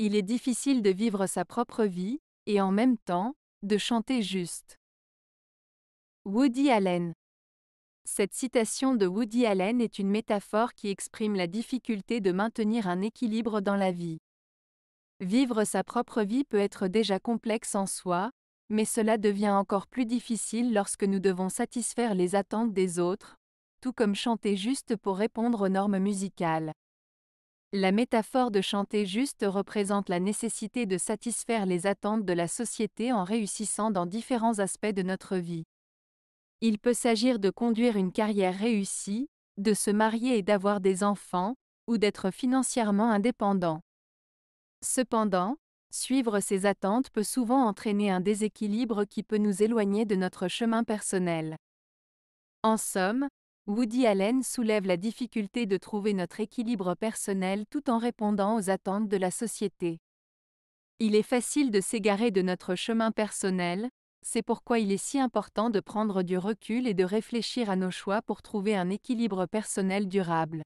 Il est difficile de vivre sa propre vie, et en même temps, de chanter juste. Woody Allen Cette citation de Woody Allen est une métaphore qui exprime la difficulté de maintenir un équilibre dans la vie. Vivre sa propre vie peut être déjà complexe en soi, mais cela devient encore plus difficile lorsque nous devons satisfaire les attentes des autres, tout comme chanter juste pour répondre aux normes musicales. La métaphore de chanter juste représente la nécessité de satisfaire les attentes de la société en réussissant dans différents aspects de notre vie. Il peut s'agir de conduire une carrière réussie, de se marier et d'avoir des enfants, ou d'être financièrement indépendant. Cependant, suivre ces attentes peut souvent entraîner un déséquilibre qui peut nous éloigner de notre chemin personnel. En somme, Woody Allen soulève la difficulté de trouver notre équilibre personnel tout en répondant aux attentes de la société. Il est facile de s'égarer de notre chemin personnel, c'est pourquoi il est si important de prendre du recul et de réfléchir à nos choix pour trouver un équilibre personnel durable.